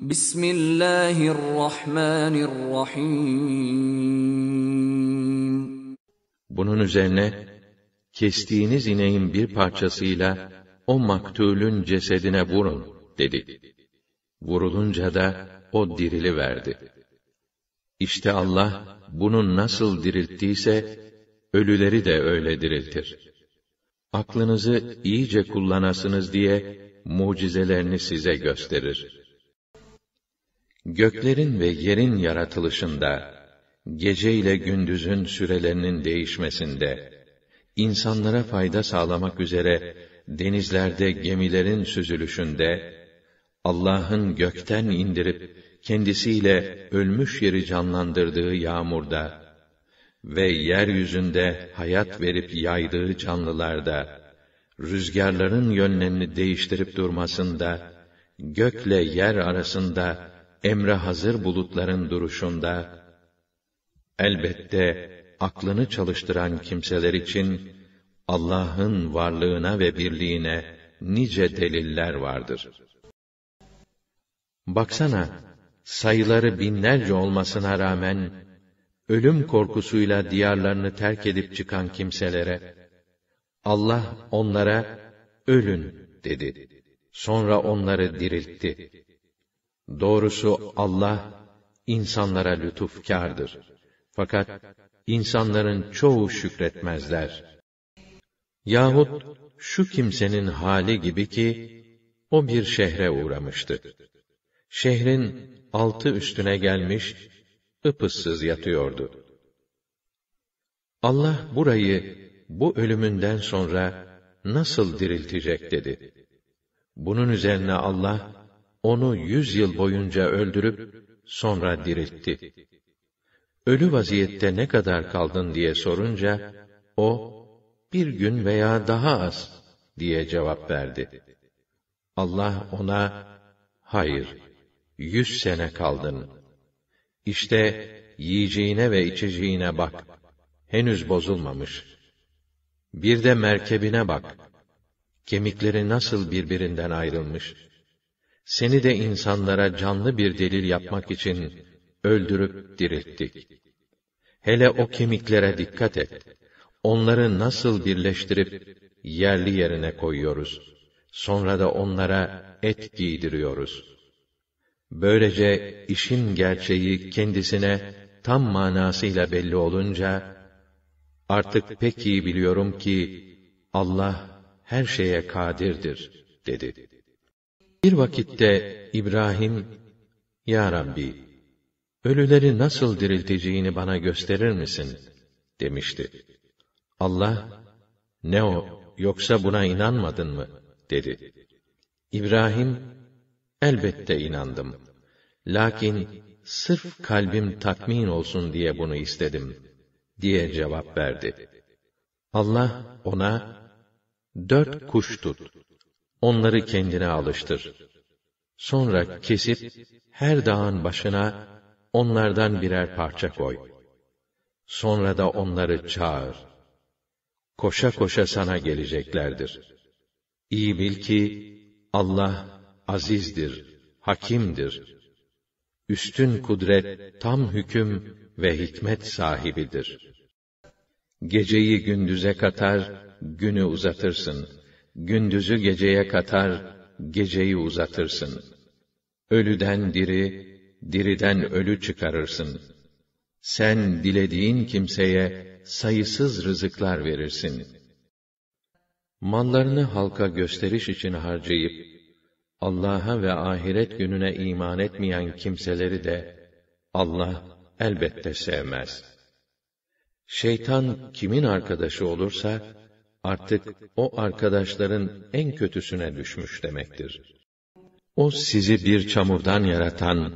Bismillahirrahmanirrahim. Bunun üzerine kestiğiniz ineğin bir parçasıyla o maktulün cesedine vurun dedi. Vurulunca da o dirili verdi. İşte Allah bunu nasıl dirilttiyse ölüleri de öyle diriltir. Aklınızı iyice kullanasınız diye mucizelerini size gösterir. Göklerin ve yerin yaratılışında, gece ile gündüzün sürelerinin değişmesinde, insanlara fayda sağlamak üzere denizlerde gemilerin süzülüşünde, Allah'ın gökten indirip kendisiyle ölmüş yeri canlandırdığı yağmurda ve yeryüzünde hayat verip yaydığı canlılarda, rüzgarların yönlerini değiştirip durmasında, gökle yer arasında emre hazır bulutların duruşunda, elbette aklını çalıştıran kimseler için, Allah'ın varlığına ve birliğine nice deliller vardır. Baksana, sayıları binlerce olmasına rağmen, ölüm korkusuyla diyarlarını terk edip çıkan kimselere, Allah onlara, ölün dedi. Sonra onları diriltti. Doğrusu Allah insanlara lütufkardır. Fakat insanların çoğu şükretmezler. Yahut şu kimsenin hali gibi ki o bir şehre uğramıştı. Şehrin altı üstüne gelmiş, ıpıssız yatıyordu. Allah burayı bu ölümünden sonra nasıl diriltecek dedi. Bunun üzerine Allah onu yüz yıl boyunca öldürüp, sonra diriltti. Ölü vaziyette ne kadar kaldın diye sorunca, o, bir gün veya daha az diye cevap verdi. Allah ona, hayır, yüz sene kaldın. İşte yiyeceğine ve içeceğine bak. Henüz bozulmamış. Bir de merkebine bak. Kemikleri nasıl birbirinden ayrılmış.'' Seni de insanlara canlı bir delil yapmak için öldürüp dirilttik. Hele o kemiklere dikkat et. Onları nasıl birleştirip yerli yerine koyuyoruz. Sonra da onlara et giydiriyoruz. Böylece işin gerçeği kendisine tam manasıyla belli olunca artık pek iyi biliyorum ki Allah her şeye kadirdir dedi. Bir vakitte İbrahim, Ya Rabbi, ölüleri nasıl dirilteceğini bana gösterir misin? demişti. Allah, ne o, yoksa buna inanmadın mı? dedi. İbrahim, elbette inandım. Lakin, sırf kalbim tatmin olsun diye bunu istedim, diye cevap verdi. Allah ona, dört kuş tut.'' onları kendine alıştır. Sonra kesip, her dağın başına onlardan birer parça koy. Sonra da onları çağır. Koşa koşa sana geleceklerdir. İyi bil ki, Allah azizdir, hakimdir. Üstün kudret, tam hüküm ve hikmet sahibidir. Geceyi gündüze katar, günü uzatırsın.'' gündüzü geceye katar, geceyi uzatırsın. Ölüden diri, diriden ölü çıkarırsın. Sen dilediğin kimseye sayısız rızıklar verirsin. Mallarını halka gösteriş için harcayıp Allah'a ve ahiret gününe iman etmeyen kimseleri de Allah elbette sevmez. Şeytan kimin arkadaşı olursa artık o arkadaşların en kötüsüne düşmüş demektir. O sizi bir çamurdan yaratan,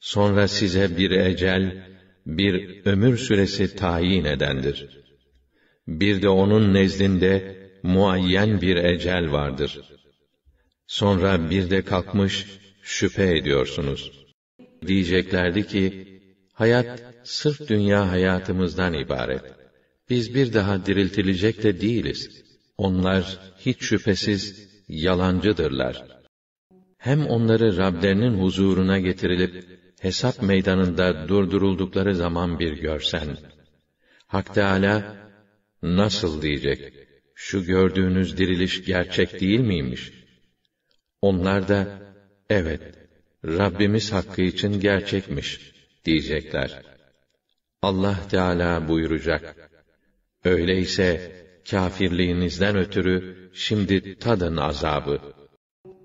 sonra size bir ecel, bir ömür süresi tayin edendir. Bir de onun nezdinde muayyen bir ecel vardır. Sonra bir de kalkmış şüphe ediyorsunuz. Diyeceklerdi ki, hayat sırf dünya hayatımızdan ibaret.'' Biz bir daha diriltilecek de değiliz. Onlar hiç şüphesiz yalancıdırlar. Hem onları Rablerinin huzuruna getirilip hesap meydanında durduruldukları zaman bir görsen. Hak Teala nasıl diyecek? Şu gördüğünüz diriliş gerçek değil miymiş? Onlar da evet Rabbimiz hakkı için gerçekmiş diyecekler. Allah Teala buyuracak: Öyleyse kâfirliğinizden ötürü şimdi tadın azabı.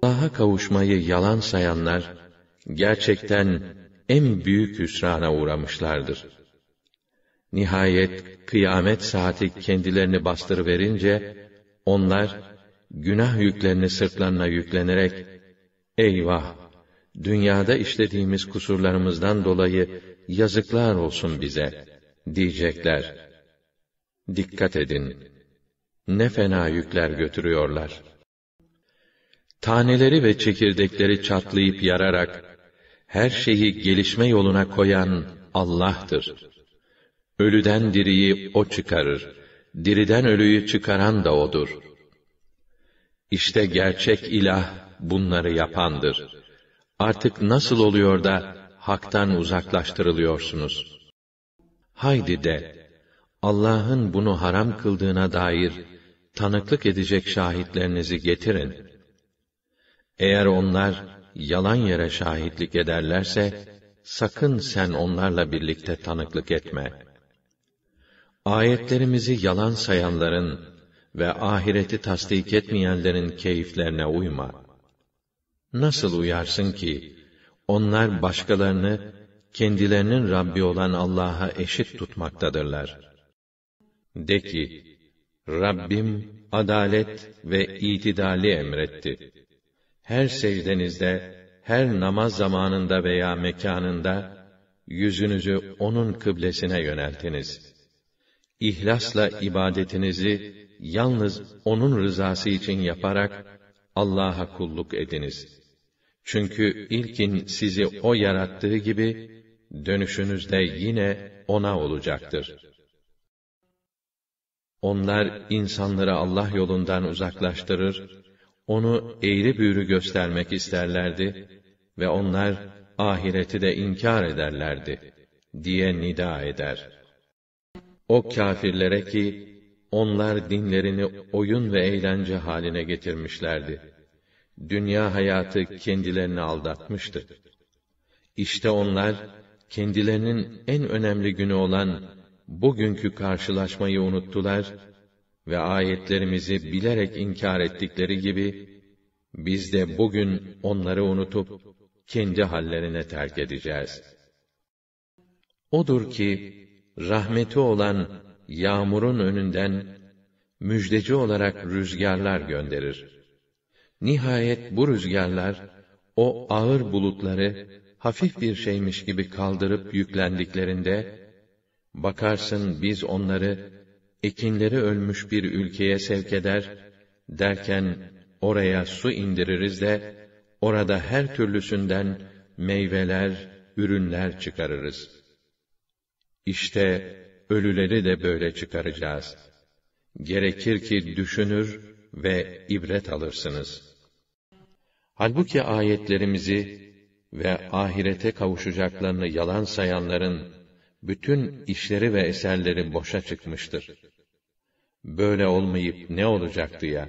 Allah'a kavuşmayı yalan sayanlar gerçekten en büyük hüsrana uğramışlardır. Nihayet kıyamet saati kendilerini bastır verince onlar günah yüklerini sırtlarına yüklenerek eyvah dünyada işlediğimiz kusurlarımızdan dolayı yazıklar olsun bize diyecekler. Dikkat edin. Ne fena yükler götürüyorlar. Taneleri ve çekirdekleri çatlayıp yararak her şeyi gelişme yoluna koyan Allah'tır. Ölüden diriyi o çıkarır. Diriden ölüyü çıkaran da odur. İşte gerçek ilah bunları yapandır. Artık nasıl oluyor da haktan uzaklaştırılıyorsunuz? Haydi de Allah'ın bunu haram kıldığına dair tanıklık edecek şahitlerinizi getirin. Eğer onlar yalan yere şahitlik ederlerse sakın sen onlarla birlikte tanıklık etme. Ayetlerimizi yalan sayanların ve ahireti tasdik etmeyenlerin keyiflerine uyma. Nasıl uyarsın ki onlar başkalarını kendilerinin Rabbi olan Allah'a eşit tutmaktadırlar.'' De ki, Rabbim adalet ve itidali emretti. Her secdenizde, her namaz zamanında veya mekanında, yüzünüzü O'nun kıblesine yöneltiniz. İhlasla ibadetinizi, yalnız O'nun rızası için yaparak, Allah'a kulluk ediniz. Çünkü ilkin sizi O yarattığı gibi, dönüşünüzde yine O'na olacaktır.'' Onlar insanları Allah yolundan uzaklaştırır, onu eğri büğrü göstermek isterlerdi ve onlar ahireti de inkar ederlerdi diye nida eder. O kâfirlere ki onlar dinlerini oyun ve eğlence haline getirmişlerdi. Dünya hayatı kendilerini aldatmıştı. İşte onlar kendilerinin en önemli günü olan bugünkü karşılaşmayı unuttular ve ayetlerimizi bilerek inkar ettikleri gibi biz de bugün onları unutup kendi hallerine terk edeceğiz. Odur ki rahmeti olan yağmurun önünden müjdeci olarak rüzgarlar gönderir. Nihayet bu rüzgarlar o ağır bulutları hafif bir şeymiş gibi kaldırıp yüklendiklerinde Bakarsın biz onları, ekinleri ölmüş bir ülkeye sevk eder, derken oraya su indiririz de, orada her türlüsünden meyveler, ürünler çıkarırız. İşte ölüleri de böyle çıkaracağız. Gerekir ki düşünür ve ibret alırsınız. Halbuki ayetlerimizi ve ahirete kavuşacaklarını yalan sayanların bütün işleri ve eserleri boşa çıkmıştır. Böyle olmayıp ne olacaktı ya?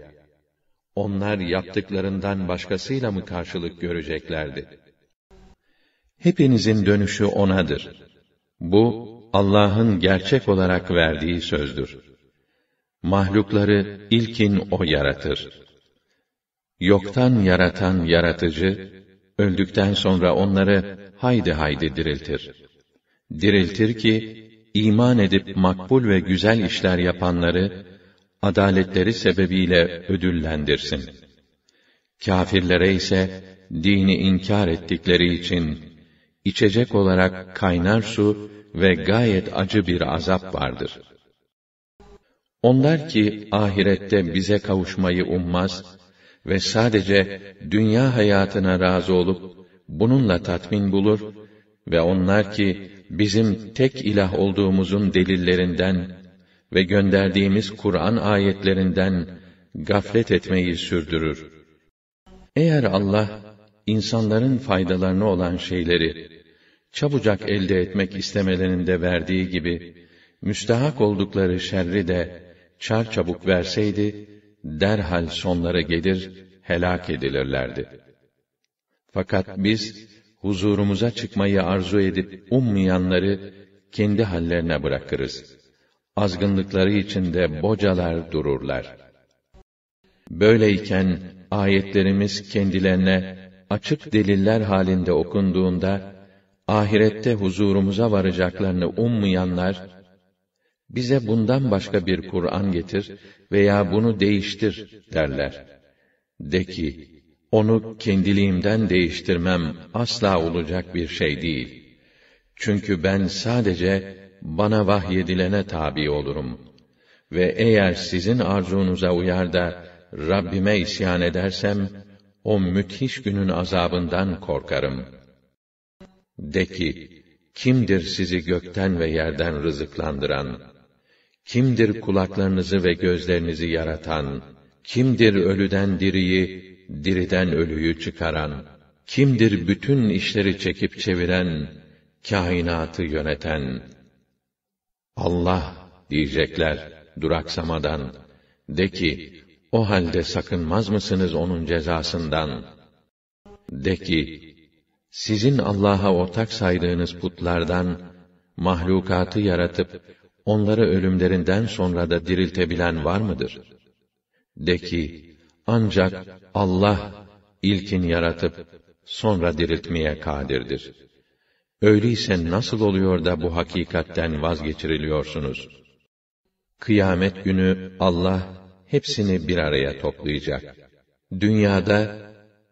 Onlar yaptıklarından başkasıyla mı karşılık göreceklerdi? Hepinizin dönüşü onadır. Bu Allah'ın gerçek olarak verdiği sözdür. Mahlukları ilkin o yaratır. Yoktan yaratan yaratıcı öldükten sonra onları haydi haydi diriltir diriltir ki iman edip makbul ve güzel işler yapanları adaletleri sebebiyle ödüllendirsin. Kafirlere ise dini inkar ettikleri için içecek olarak kaynar su ve gayet acı bir azap vardır. Onlar ki ahirette bize kavuşmayı ummaz ve sadece dünya hayatına razı olup bununla tatmin bulur ve onlar ki bizim tek ilah olduğumuzun delillerinden ve gönderdiğimiz Kur'an ayetlerinden gaflet etmeyi sürdürür. Eğer Allah insanların faydalarını olan şeyleri çabucak elde etmek istemelerinde verdiği gibi müstahak oldukları şerri de çarçabuk verseydi derhal sonlara gelir helak edilirlerdi. Fakat biz huzurumuza çıkmayı arzu edip ummayanları kendi hallerine bırakırız. Azgınlıkları içinde bocalar dururlar. Böyleyken ayetlerimiz kendilerine açık deliller halinde okunduğunda ahirette huzurumuza varacaklarını ummayanlar bize bundan başka bir Kur'an getir veya bunu değiştir derler. De ki, onu kendiliğimden değiştirmem asla olacak bir şey değil. Çünkü ben sadece bana vahyedilene tabi olurum. Ve eğer sizin arzunuza uyar da Rabbime isyan edersem, o müthiş günün azabından korkarım. De ki, kimdir sizi gökten ve yerden rızıklandıran? Kimdir kulaklarınızı ve gözlerinizi yaratan? Kimdir ölüden diriyi, diriden ölüyü çıkaran, kimdir bütün işleri çekip çeviren, kainatı yöneten? Allah diyecekler duraksamadan. De ki, o halde sakınmaz mısınız onun cezasından? De ki, sizin Allah'a ortak saydığınız putlardan, mahlukatı yaratıp, onları ölümlerinden sonra da diriltebilen var mıdır? De ki, ancak Allah ilkin yaratıp sonra diriltmeye kadirdir. Öyleyse nasıl oluyor da bu hakikatten vazgeçiriliyorsunuz? Kıyamet günü Allah hepsini bir araya toplayacak. Dünyada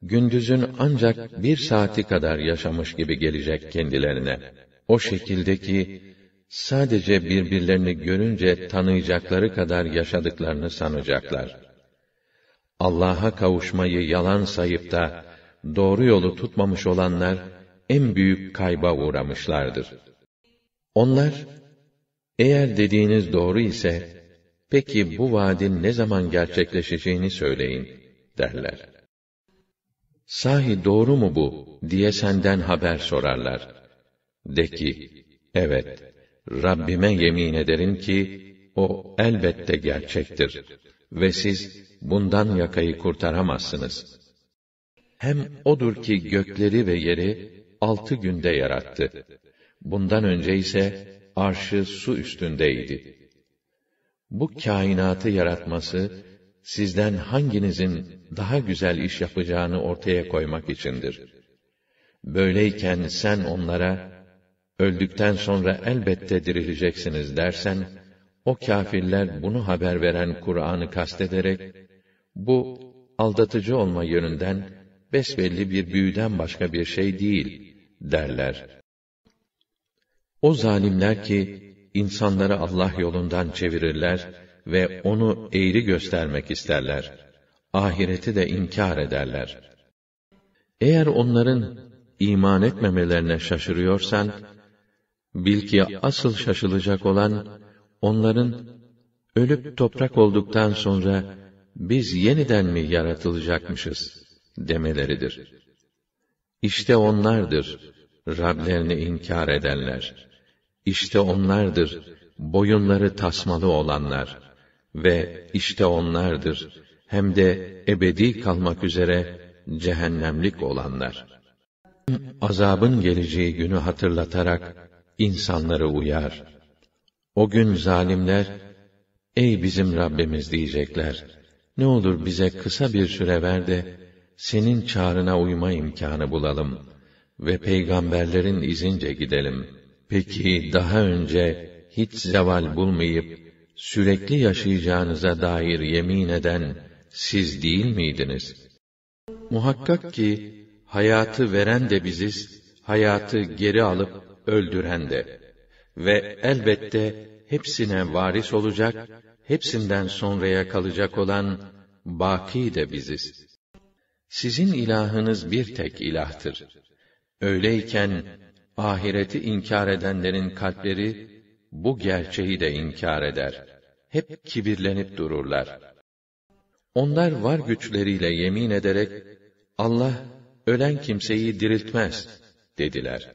gündüzün ancak bir saati kadar yaşamış gibi gelecek kendilerine. O şekilde ki, sadece birbirlerini görünce tanıyacakları kadar yaşadıklarını sanacaklar.'' Allah'a kavuşmayı yalan sayıp da doğru yolu tutmamış olanlar en büyük kayba uğramışlardır. Onlar eğer dediğiniz doğru ise peki bu vaadin ne zaman gerçekleşeceğini söyleyin derler. Sahi doğru mu bu diye senden haber sorarlar. De ki, evet, Rabbime yemin ederim ki, o elbette gerçektir. Ve siz bundan yakayı kurtaramazsınız. Hem odur ki gökleri ve yeri altı günde yarattı. Bundan önce ise arşı su üstündeydi. Bu kainatı yaratması sizden hanginizin daha güzel iş yapacağını ortaya koymak içindir. Böyleyken sen onlara öldükten sonra elbette dirileceksiniz dersen o kâfirler bunu haber veren Kur'an'ı kastederek bu aldatıcı olma yönünden besbelli bir büyüden başka bir şey değil derler. O zalimler ki insanları Allah yolundan çevirirler ve onu eğri göstermek isterler. Ahireti de inkar ederler. Eğer onların iman etmemelerine şaşırıyorsan, bil ki asıl şaşılacak olan onların ölüp toprak olduktan sonra biz yeniden mi yaratılacakmışız demeleridir. İşte onlardır Rablerini inkar edenler. İşte onlardır boyunları tasmalı olanlar ve işte onlardır hem de ebedi kalmak üzere cehennemlik olanlar. Azabın geleceği günü hatırlatarak insanları uyar. O gün zalimler, ey bizim Rabbimiz diyecekler.'' Ne olur bize kısa bir süre ver de, senin çağrına uyma imkanı bulalım ve peygamberlerin izince gidelim. Peki daha önce hiç zeval bulmayıp sürekli yaşayacağınıza dair yemin eden siz değil miydiniz? Muhakkak ki hayatı veren de biziz, hayatı geri alıp öldüren de ve elbette hepsine varis olacak hepsinden sonraya kalacak olan baki de biziz. Sizin ilahınız bir tek ilahtır. Öyleyken ahireti inkar edenlerin kalpleri bu gerçeği de inkar eder. Hep kibirlenip dururlar. Onlar var güçleriyle yemin ederek Allah ölen kimseyi diriltmez dediler.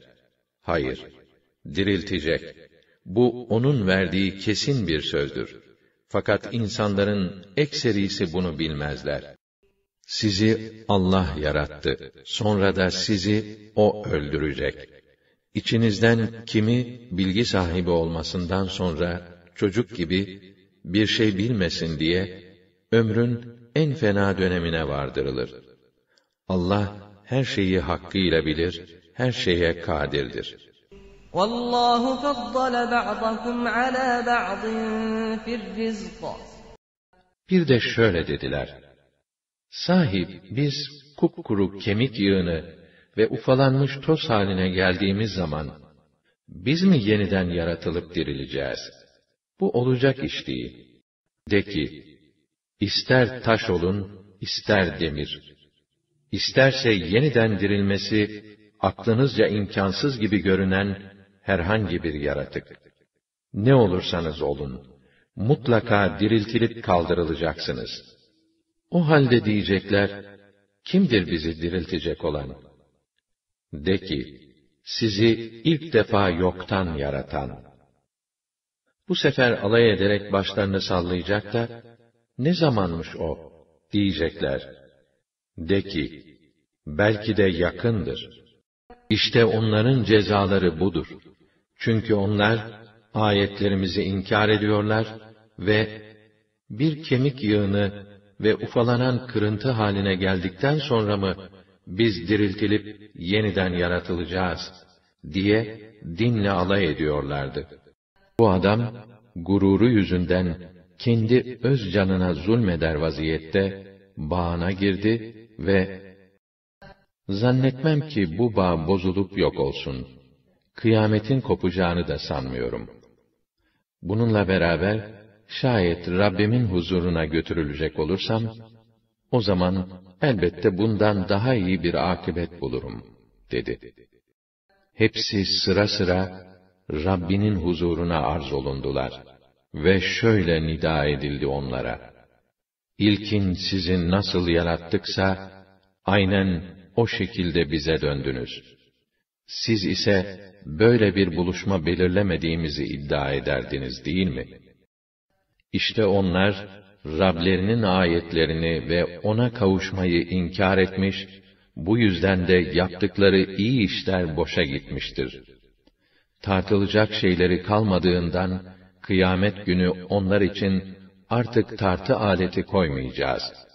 Hayır, diriltecek. Bu onun verdiği kesin bir sözdür. Fakat insanların ekserisi bunu bilmezler. Sizi Allah yarattı. Sonra da sizi O öldürecek. İçinizden kimi bilgi sahibi olmasından sonra çocuk gibi bir şey bilmesin diye ömrün en fena dönemine vardırılır. Allah her şeyi hakkıyla bilir, her şeye kadirdir. وَاللّٰهُ فَضَّلَ بَعْضَكُمْ عَلَى بَعْضٍ فِي الرِّزْقِ Bir de şöyle dediler. Sahip biz kupkuru kemik yığını ve ufalanmış toz haline geldiğimiz zaman, biz mi yeniden yaratılıp dirileceğiz? Bu olacak iş değil. De ki, ister taş olun, ister demir. İsterse yeniden dirilmesi, aklınızca imkansız gibi görünen herhangi bir yaratık. Ne olursanız olun, mutlaka diriltilip kaldırılacaksınız. O halde diyecekler, kimdir bizi diriltecek olan? De ki, sizi ilk defa yoktan yaratan. Bu sefer alay ederek başlarını sallayacak da, ne zamanmış o, diyecekler. De ki, belki de yakındır. İşte onların cezaları budur.'' Çünkü onlar ayetlerimizi inkar ediyorlar ve bir kemik yığını ve ufalanan kırıntı haline geldikten sonra mı biz diriltilip yeniden yaratılacağız diye dinle alay ediyorlardı. Bu adam gururu yüzünden kendi öz canına zulmeder vaziyette bağına girdi ve zannetmem ki bu bağ bozulup yok olsun.'' kıyametin kopacağını da sanmıyorum. Bununla beraber, şayet Rabbimin huzuruna götürülecek olursam, o zaman elbette bundan daha iyi bir akıbet bulurum, dedi. Hepsi sıra sıra Rabbinin huzuruna arz olundular ve şöyle nida edildi onlara. İlkin sizi nasıl yarattıksa, aynen o şekilde bize döndünüz.'' Siz ise böyle bir buluşma belirlemediğimizi iddia ederdiniz değil mi? İşte onlar Rablerinin ayetlerini ve ona kavuşmayı inkar etmiş, bu yüzden de yaptıkları iyi işler boşa gitmiştir. Tartılacak şeyleri kalmadığından kıyamet günü onlar için artık tartı aleti koymayacağız.''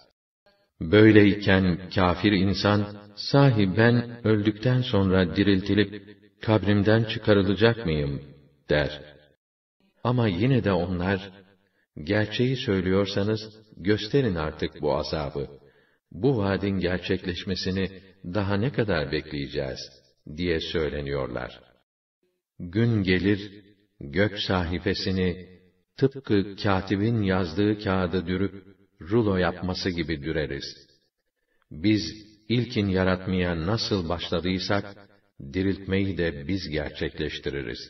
Böyleyken kafir insan, sahi ben öldükten sonra diriltilip, kabrimden çıkarılacak mıyım, der. Ama yine de onlar, gerçeği söylüyorsanız, gösterin artık bu azabı. Bu vaadin gerçekleşmesini daha ne kadar bekleyeceğiz, diye söyleniyorlar. Gün gelir, gök sahifesini, tıpkı katibin yazdığı kağıda dürüp, rulo yapması gibi düreriz. Biz ilkin yaratmaya nasıl başladıysak, diriltmeyi de biz gerçekleştiririz.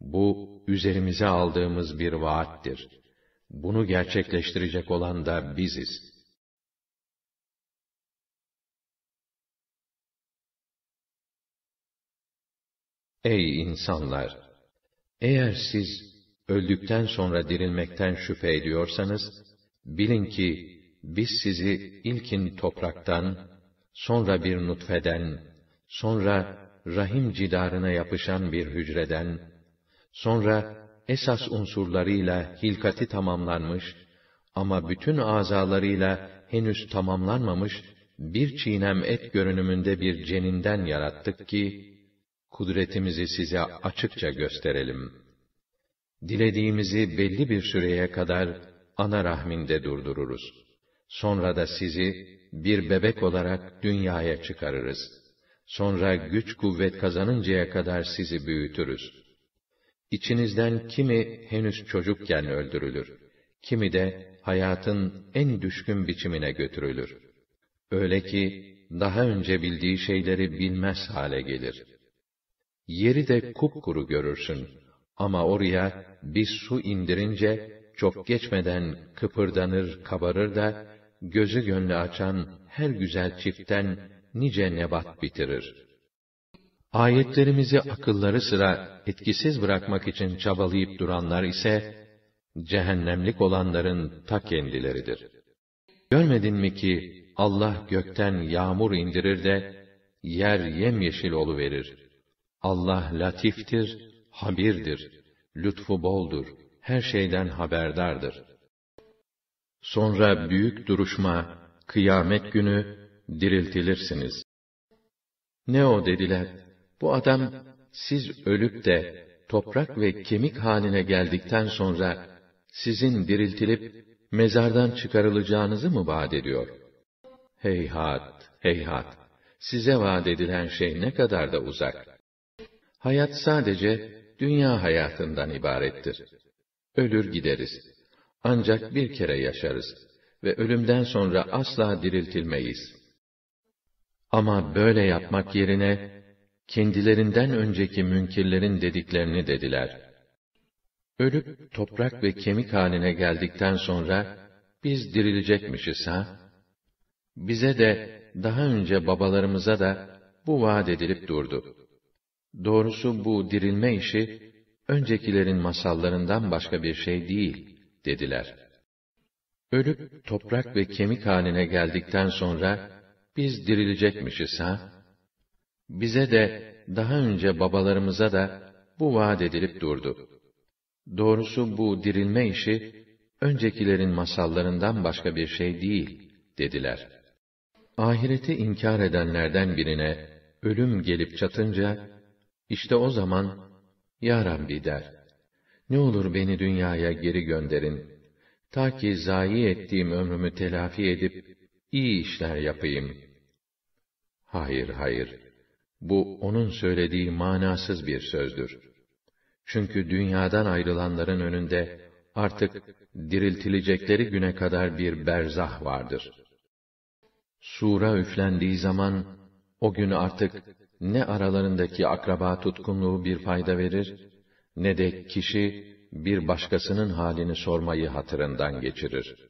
Bu, üzerimize aldığımız bir vaattir. Bunu gerçekleştirecek olan da biziz. Ey insanlar! Eğer siz öldükten sonra dirilmekten şüphe ediyorsanız, Bilin ki biz sizi ilkin topraktan, sonra bir nutfeden, sonra rahim cidarına yapışan bir hücreden, sonra esas unsurlarıyla hilkati tamamlanmış ama bütün azalarıyla henüz tamamlanmamış bir çiğnem et görünümünde bir ceninden yarattık ki kudretimizi size açıkça gösterelim. Dilediğimizi belli bir süreye kadar ana rahminde durdururuz. Sonra da sizi bir bebek olarak dünyaya çıkarırız. Sonra güç kuvvet kazanıncaya kadar sizi büyütürüz. İçinizden kimi henüz çocukken öldürülür, kimi de hayatın en düşkün biçimine götürülür. Öyle ki daha önce bildiği şeyleri bilmez hale gelir. Yeri de kupkuru görürsün ama oraya bir su indirince çok geçmeden kıpırdanır, kabarır da, gözü gönlü açan her güzel çiftten nice nebat bitirir. Ayetlerimizi akılları sıra etkisiz bırakmak için çabalayıp duranlar ise, cehennemlik olanların ta kendileridir. Görmedin mi ki, Allah gökten yağmur indirir de, yer yemyeşil oluverir. Allah latiftir, habirdir, lütfu boldur.'' her şeyden haberdardır. Sonra büyük duruşma, kıyamet günü diriltilirsiniz. Ne o dediler, bu adam siz ölüp de toprak ve kemik haline geldikten sonra sizin diriltilip mezardan çıkarılacağınızı mı vaat ediyor? Heyhat, heyhat! Size vaat edilen şey ne kadar da uzak. Hayat sadece dünya hayatından ibarettir ölür gideriz. Ancak bir kere yaşarız ve ölümden sonra asla diriltilmeyiz. Ama böyle yapmak yerine, kendilerinden önceki münkirlerin dediklerini dediler. Ölüp toprak ve kemik haline geldikten sonra, biz dirilecekmişiz ha? Bize de, daha önce babalarımıza da bu vaat edilip durdu. Doğrusu bu dirilme işi, öncekilerin masallarından başka bir şey değil, dediler. Ölüp toprak ve kemik haline geldikten sonra, biz dirilecekmişiz ha? Bize de, daha önce babalarımıza da bu vaat edilip durdu. Doğrusu bu dirilme işi, öncekilerin masallarından başka bir şey değil, dediler. Ahireti inkar edenlerden birine, ölüm gelip çatınca, işte o zaman, ya Rabbi der, ne olur beni dünyaya geri gönderin, ta ki zayi ettiğim ömrümü telafi edip, iyi işler yapayım. Hayır, hayır. Bu, onun söylediği manasız bir sözdür. Çünkü dünyadan ayrılanların önünde, artık diriltilecekleri güne kadar bir berzah vardır. Sura üflendiği zaman, o gün artık ne aralarındaki akraba tutkunluğu bir fayda verir, ne de kişi bir başkasının halini sormayı hatırından geçirir.